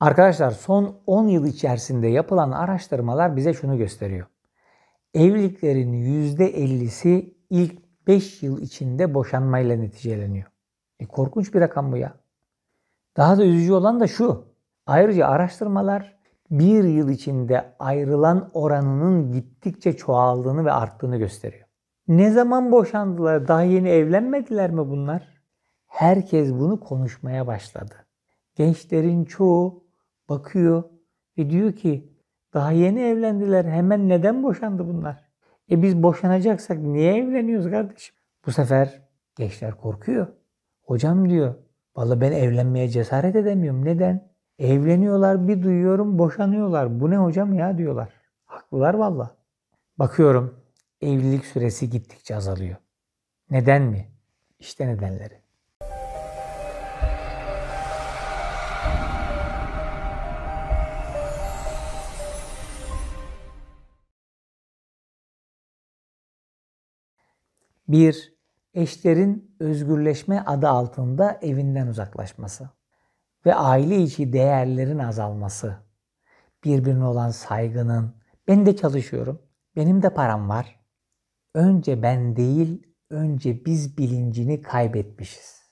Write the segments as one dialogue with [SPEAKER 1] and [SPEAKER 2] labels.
[SPEAKER 1] Arkadaşlar son 10 yıl içerisinde yapılan araştırmalar bize şunu gösteriyor. Evliliklerin %50'si ilk 5 yıl içinde boşanmayla neticeleniyor. E korkunç bir rakam bu ya. Daha da üzücü olan da şu. Ayrıca araştırmalar bir yıl içinde ayrılan oranının gittikçe çoğaldığını ve arttığını gösteriyor. Ne zaman boşandılar? Daha yeni evlenmediler mi bunlar? Herkes bunu konuşmaya başladı. Gençlerin çoğu bakıyor ve diyor ki daha yeni evlendiler hemen neden boşandı bunlar? E biz boşanacaksak niye evleniyoruz kardeşim? Bu sefer gençler korkuyor. Hocam diyor valla ben evlenmeye cesaret edemiyorum. Neden? Evleniyorlar bir duyuyorum boşanıyorlar. Bu ne hocam ya diyorlar. Haklılar valla. Bakıyorum evlilik süresi gittikçe azalıyor. Neden mi? İşte nedenleri. 1. Eşlerin özgürleşme adı altında evinden uzaklaşması ve aile içi değerlerin azalması. Birbirine olan saygının, ben de çalışıyorum, benim de param var. Önce ben değil, önce biz bilincini kaybetmişiz.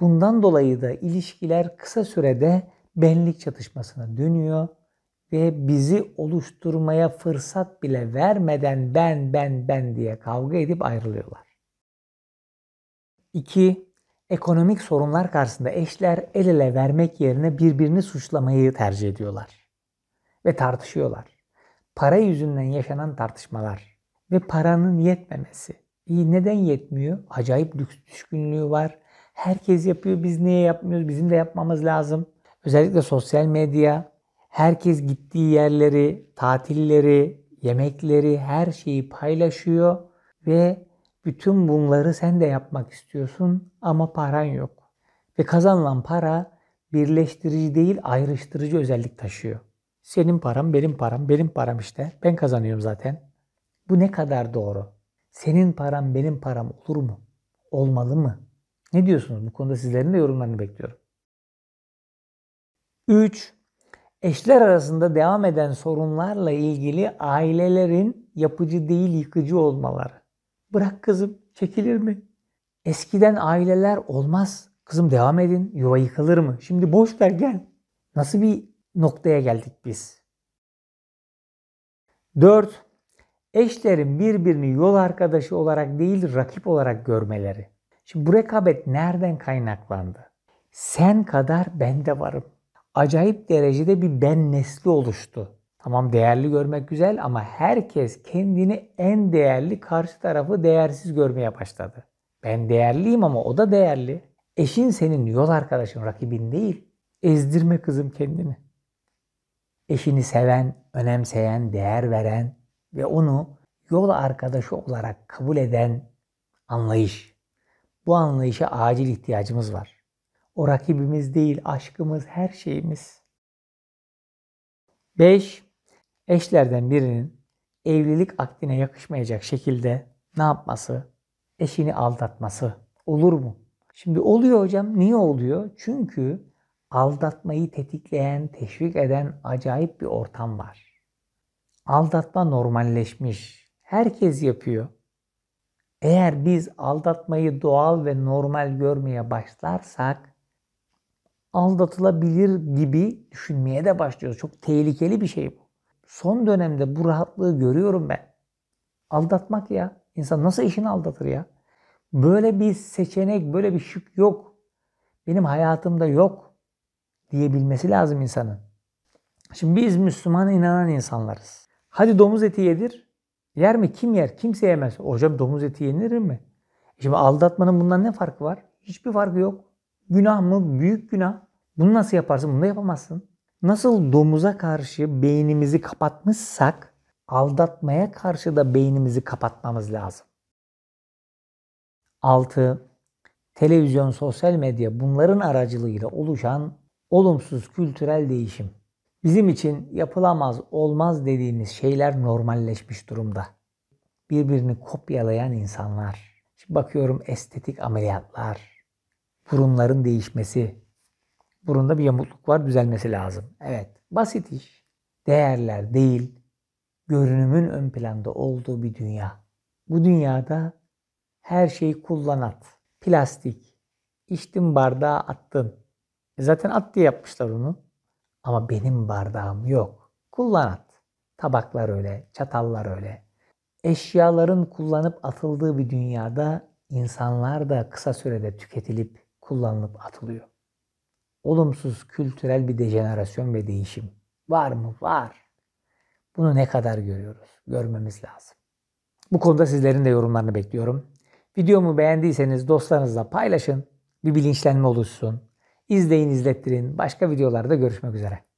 [SPEAKER 1] Bundan dolayı da ilişkiler kısa sürede benlik çatışmasına dönüyor ve bizi oluşturmaya fırsat bile vermeden ben ben ben diye kavga edip ayrılıyorlar. 2. Ekonomik sorunlar karşısında eşler el ele vermek yerine birbirini suçlamayı tercih ediyorlar ve tartışıyorlar. Para yüzünden yaşanan tartışmalar ve paranın yetmemesi. İyi neden yetmiyor? Acayip lüks düşkünlüğü var. Herkes yapıyor, biz niye yapmıyoruz? Bizim de yapmamız lazım. Özellikle sosyal medya Herkes gittiği yerleri, tatilleri, yemekleri, her şeyi paylaşıyor ve bütün bunları sen de yapmak istiyorsun ama paran yok. Ve kazanılan para birleştirici değil ayrıştırıcı özellik taşıyor. Senin param, benim param, benim param işte. Ben kazanıyorum zaten. Bu ne kadar doğru? Senin param, benim param olur mu? Olmalı mı? Ne diyorsunuz? Bu konuda sizlerin de yorumlarını bekliyorum. 3. Eşler arasında devam eden sorunlarla ilgili ailelerin yapıcı değil yıkıcı olmaları. Bırak kızım çekilir mi? Eskiden aileler olmaz. Kızım devam edin yuva yıkılır mı? Şimdi boş ver gel. Nasıl bir noktaya geldik biz? 4. Eşlerin birbirini yol arkadaşı olarak değil rakip olarak görmeleri. Şimdi bu rekabet nereden kaynaklandı? Sen kadar ben de varım acayip derecede bir ben nesli oluştu. Tamam değerli görmek güzel ama herkes kendini en değerli, karşı tarafı değersiz görmeye başladı. Ben değerliyim ama o da değerli. Eşin senin yol arkadaşın, rakibin değil. Ezdirme kızım kendini. Eşini seven, önemseyen, değer veren ve onu yol arkadaşı olarak kabul eden anlayış. Bu anlayışa acil ihtiyacımız var. O rakibimiz değil, aşkımız, her şeyimiz. 5. Eşlerden birinin evlilik akdine yakışmayacak şekilde ne yapması? Eşini aldatması. Olur mu? Şimdi oluyor hocam. Niye oluyor? Çünkü aldatmayı tetikleyen, teşvik eden acayip bir ortam var. Aldatma normalleşmiş. Herkes yapıyor. Eğer biz aldatmayı doğal ve normal görmeye başlarsak aldatılabilir gibi düşünmeye de başlıyoruz. Çok tehlikeli bir şey bu. Son dönemde bu rahatlığı görüyorum ben. Aldatmak ya. İnsan nasıl işini aldatır ya? Böyle bir seçenek, böyle bir şık yok. Benim hayatımda yok diyebilmesi lazım insanın. Şimdi biz Müslüman inanan insanlarız. Hadi domuz eti yedir. Yer mi? Kim yer? Kimse yemez. Hocam domuz eti yenir mi? E şimdi aldatmanın bundan ne farkı var? Hiçbir farkı yok. Günah mı? Büyük günah. Bunu nasıl yaparsın? Bunu da yapamazsın. Nasıl domuza karşı beynimizi kapatmışsak aldatmaya karşı da beynimizi kapatmamız lazım. 6. Televizyon, sosyal medya bunların aracılığıyla oluşan olumsuz kültürel değişim. Bizim için yapılamaz, olmaz dediğimiz şeyler normalleşmiş durumda. Birbirini kopyalayan insanlar. Şimdi bakıyorum estetik ameliyatlar, burunların değişmesi. Burunda bir yamukluk var, düzelmesi lazım. Evet, basit iş. Değerler değil, görünümün ön planda olduğu bir dünya. Bu dünyada her şeyi kullanat. Plastik. İçtin bardağı attın. E zaten at diye yapmışlar onu. Ama benim bardağım yok. Kullanat. Tabaklar öyle, çatallar öyle. Eşyaların kullanıp atıldığı bir dünyada insanlar da kısa sürede tüketilip kullanılıp atılıyor. Olumsuz kültürel bir dejenerasyon ve değişim. Var mı? Var. Bunu ne kadar görüyoruz? Görmemiz lazım. Bu konuda sizlerin de yorumlarını bekliyorum. Videomu beğendiyseniz dostlarınızla paylaşın. Bir bilinçlenme oluşsun. İzleyin, izlettirin. Başka videolarda görüşmek üzere.